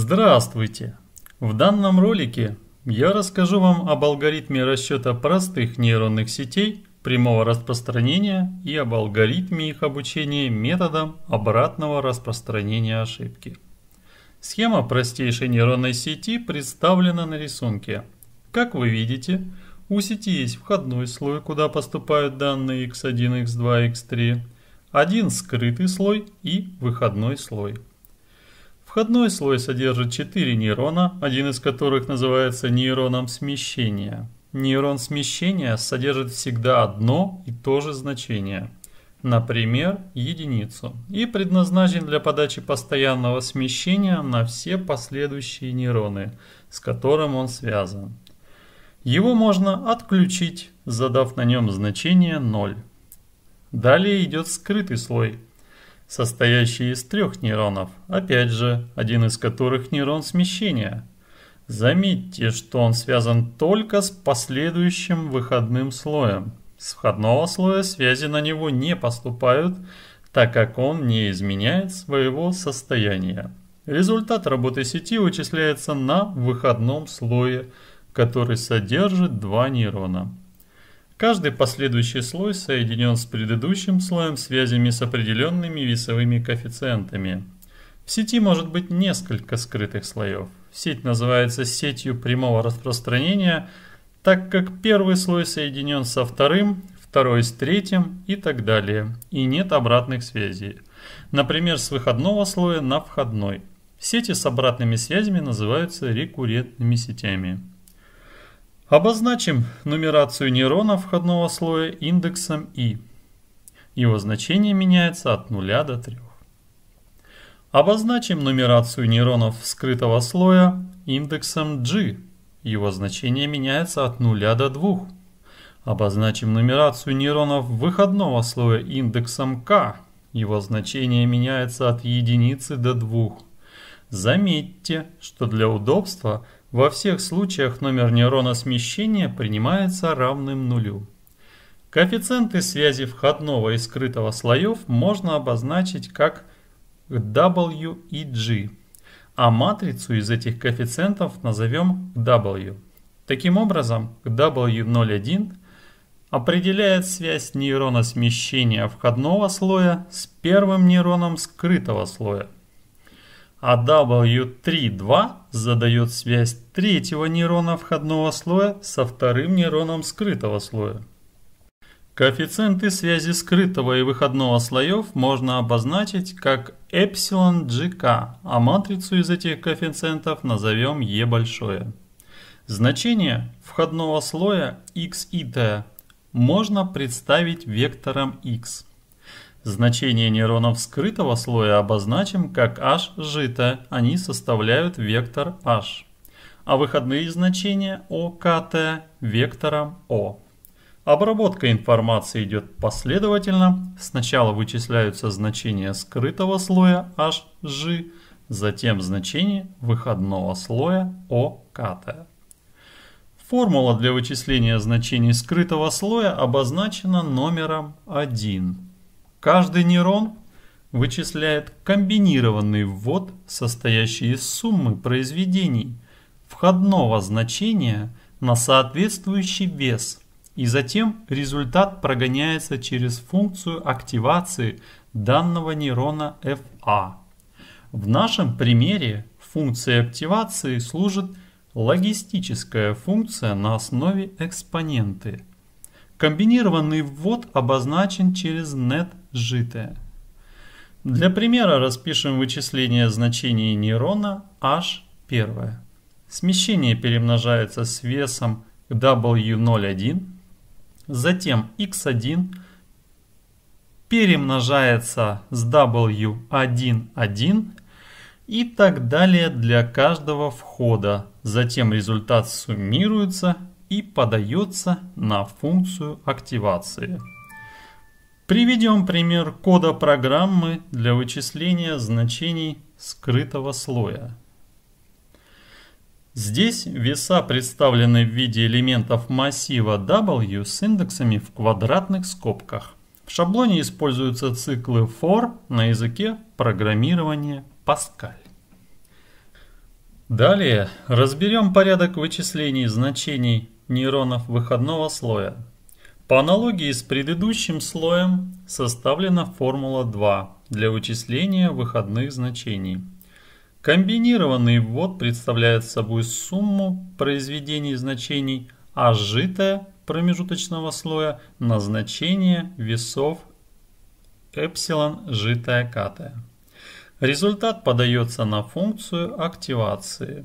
Здравствуйте! В данном ролике я расскажу вам об алгоритме расчета простых нейронных сетей прямого распространения и об алгоритме их обучения методом обратного распространения ошибки. Схема простейшей нейронной сети представлена на рисунке. Как вы видите, у сети есть входной слой, куда поступают данные x1, x2, x3, один скрытый слой и выходной слой. Входной слой содержит 4 нейрона, один из которых называется нейроном смещения. Нейрон смещения содержит всегда одно и то же значение, например, единицу, и предназначен для подачи постоянного смещения на все последующие нейроны, с которым он связан. Его можно отключить, задав на нем значение 0. Далее идет скрытый слой – состоящий из трех нейронов, опять же, один из которых нейрон смещения. Заметьте, что он связан только с последующим выходным слоем. С входного слоя связи на него не поступают, так как он не изменяет своего состояния. Результат работы сети вычисляется на выходном слое, который содержит два нейрона. Каждый последующий слой соединен с предыдущим слоем связями с определенными весовыми коэффициентами. В сети может быть несколько скрытых слоев. Сеть называется сетью прямого распространения, так как первый слой соединен со вторым, второй с третьим и так далее, и нет обратных связей. Например, с выходного слоя на входной. Сети с обратными связями называются рекуррентными сетями. Обозначим нумерацию нейрона входного слоя индексом i. Его значение меняется от 0 до 3. Обозначим нумерацию нейронов скрытого слоя индексом g. Его значение меняется от 0 до 2. Обозначим нумерацию нейронов выходного слоя индексом k. Его значение меняется от единицы до 2. Заметьте, что для удобства – во всех случаях номер нейрона смещения принимается равным нулю. Коэффициенты связи входного и скрытого слоев можно обозначить как W и G, а матрицу из этих коэффициентов назовем W. Таким образом, W01 определяет связь нейрона смещения входного слоя с первым нейроном скрытого слоя – а W3.2 задает связь третьего нейрона входного слоя со вторым нейроном скрытого слоя. Коэффициенты связи скрытого и выходного слоев можно обозначить как эпсилон GK, а матрицу из этих коэффициентов назовем E большое. Значение входного слоя XIT можно представить вектором X. Значение нейронов скрытого слоя обозначим как H жито, они составляют вектор H, а выходные значения ОКТ вектором o. Обработка информации идет последовательно. Сначала вычисляются значения скрытого слоя HG, затем значение выходного слоя ОКТ. Формула для вычисления значений скрытого слоя обозначена номером 1. Каждый нейрон вычисляет комбинированный ввод, состоящий из суммы произведений входного значения на соответствующий вес, и затем результат прогоняется через функцию активации данного нейрона FA. А. В нашем примере функцией активации служит логистическая функция на основе экспоненты. Комбинированный ввод обозначен через net сжатое. Для примера распишем вычисление значений нейрона H1. Смещение перемножается с весом W01, затем X1 перемножается с W11 и так далее для каждого входа. Затем результат суммируется и подается на функцию активации. Приведем пример кода программы для вычисления значений скрытого слоя. Здесь веса представлены в виде элементов массива W с индексами в квадратных скобках. В шаблоне используются циклы for на языке программирования Pascal. Далее разберем порядок вычислений значений нейронов выходного слоя. По аналогии с предыдущим слоем составлена формула 2 для вычисления выходных значений. Комбинированный ввод представляет собой сумму произведений значений, а сжитое промежуточного слоя на значение весов эпсилон житая катая. Результат подается на функцию активации.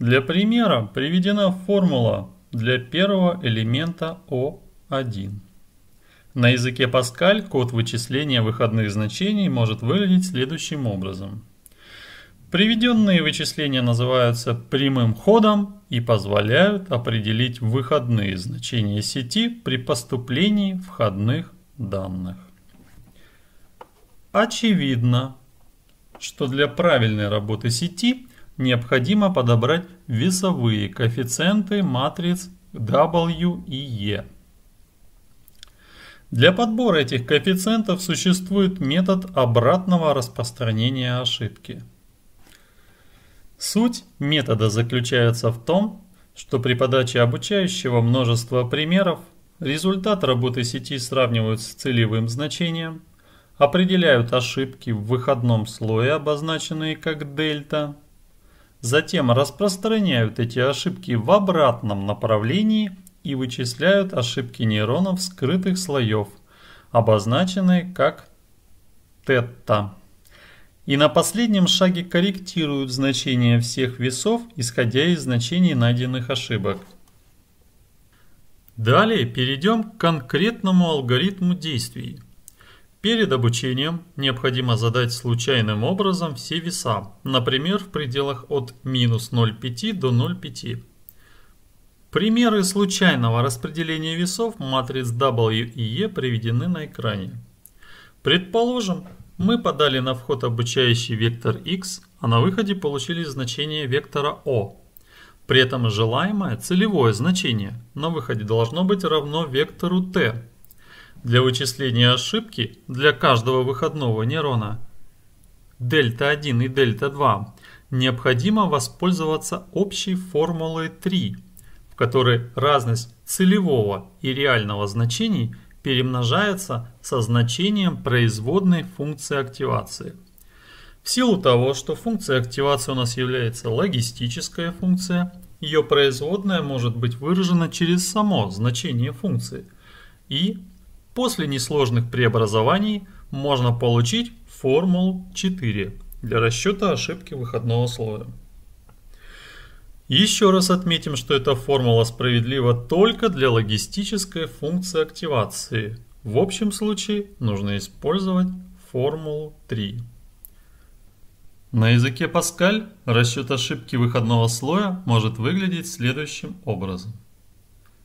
Для примера приведена формула для первого элемента О. 1. На языке Pascal код вычисления выходных значений может выглядеть следующим образом. Приведенные вычисления называются прямым ходом и позволяют определить выходные значения сети при поступлении входных данных. Очевидно, что для правильной работы сети необходимо подобрать весовые коэффициенты матриц W и E. Для подбора этих коэффициентов существует метод обратного распространения ошибки. Суть метода заключается в том, что при подаче обучающего множества примеров результат работы сети сравнивают с целевым значением, определяют ошибки в выходном слое, обозначенные как дельта, затем распространяют эти ошибки в обратном направлении – и вычисляют ошибки нейронов скрытых слоев, обозначенные как тетта. И на последнем шаге корректируют значение всех весов, исходя из значений найденных ошибок. Далее перейдем к конкретному алгоритму действий. Перед обучением необходимо задать случайным образом все веса, например, в пределах от минус 0,5 до 0,5. Примеры случайного распределения весов матриц W и E приведены на экране. Предположим, мы подали на вход обучающий вектор x, а на выходе получили значение вектора O. При этом желаемое целевое значение на выходе должно быть равно вектору t. Для вычисления ошибки для каждого выходного нейрона дельта 1 и дельта 2 необходимо воспользоваться общей формулой 3 которой разность целевого и реального значений перемножается со значением производной функции активации. В силу того, что функция активации у нас является логистическая функция, ее производная может быть выражена через само значение функции. И после несложных преобразований можно получить формулу 4 для расчета ошибки выходного слоя. Еще раз отметим, что эта формула справедлива только для логистической функции активации. В общем случае нужно использовать формулу 3. На языке Паскаль расчет ошибки выходного слоя может выглядеть следующим образом.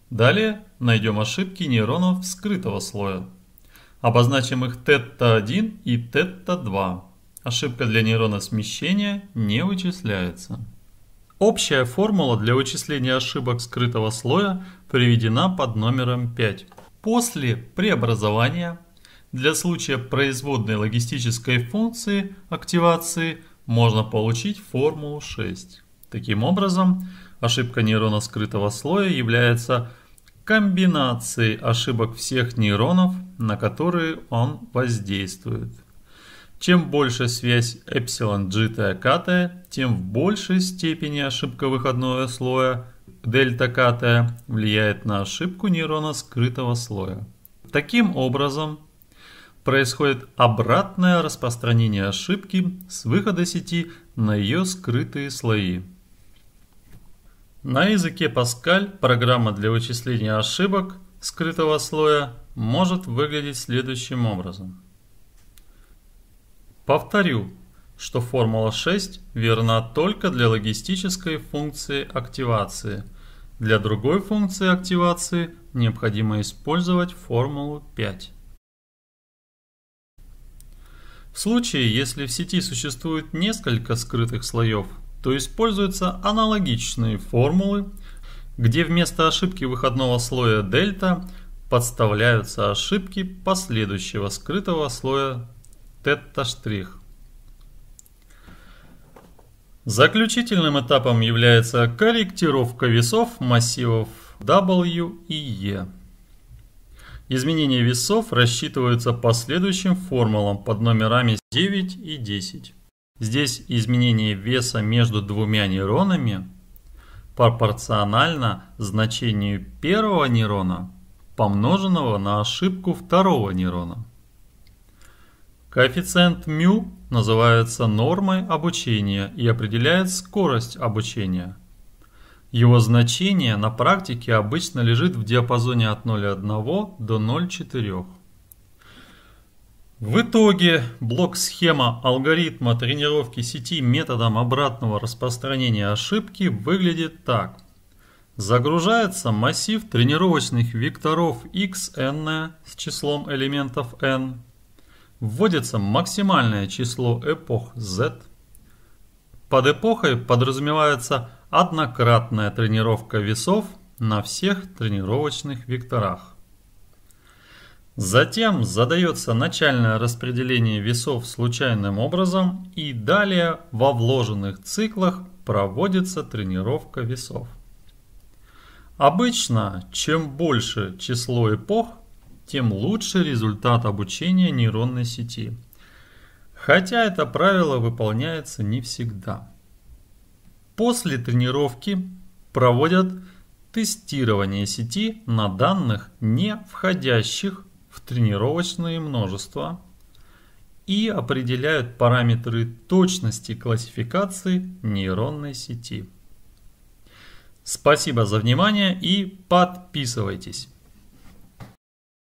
Далее найдем ошибки нейронов скрытого слоя. Обозначим их θ1 и θ2. Ошибка для нейрона смещения не вычисляется. Общая формула для вычисления ошибок скрытого слоя приведена под номером 5. После преобразования для случая производной логистической функции активации можно получить формулу 6. Таким образом, ошибка нейрона скрытого слоя является комбинацией ошибок всех нейронов, на которые он воздействует. Чем больше связь эпсилон джитая катая, тем в большей степени ошибка выходного слоя дельта катая влияет на ошибку нейрона скрытого слоя. Таким образом, происходит обратное распространение ошибки с выхода сети на ее скрытые слои. На языке Pascal программа для вычисления ошибок скрытого слоя может выглядеть следующим образом. Повторю, что формула 6 верна только для логистической функции активации. Для другой функции активации необходимо использовать формулу 5. В случае, если в сети существует несколько скрытых слоев, то используются аналогичные формулы, где вместо ошибки выходного слоя дельта подставляются ошибки последующего скрытого слоя тета-штрих. Заключительным этапом является корректировка весов массивов W и E. Изменения весов рассчитываются по следующим формулам под номерами 9 и 10. Здесь изменение веса между двумя нейронами пропорционально значению первого нейрона, помноженного на ошибку второго нейрона. Коэффициент μ называется нормой обучения и определяет скорость обучения. Его значение на практике обычно лежит в диапазоне от 0,1 до 0,4. В итоге блок-схема алгоритма тренировки сети методом обратного распространения ошибки выглядит так. Загружается массив тренировочных векторов xn с числом элементов n Вводится максимальное число эпох Z. Под эпохой подразумевается однократная тренировка весов на всех тренировочных векторах. Затем задается начальное распределение весов случайным образом и далее во вложенных циклах проводится тренировка весов. Обычно, чем больше число эпох, тем лучше результат обучения нейронной сети. Хотя это правило выполняется не всегда. После тренировки проводят тестирование сети на данных, не входящих в тренировочные множества и определяют параметры точности классификации нейронной сети. Спасибо за внимание и подписывайтесь.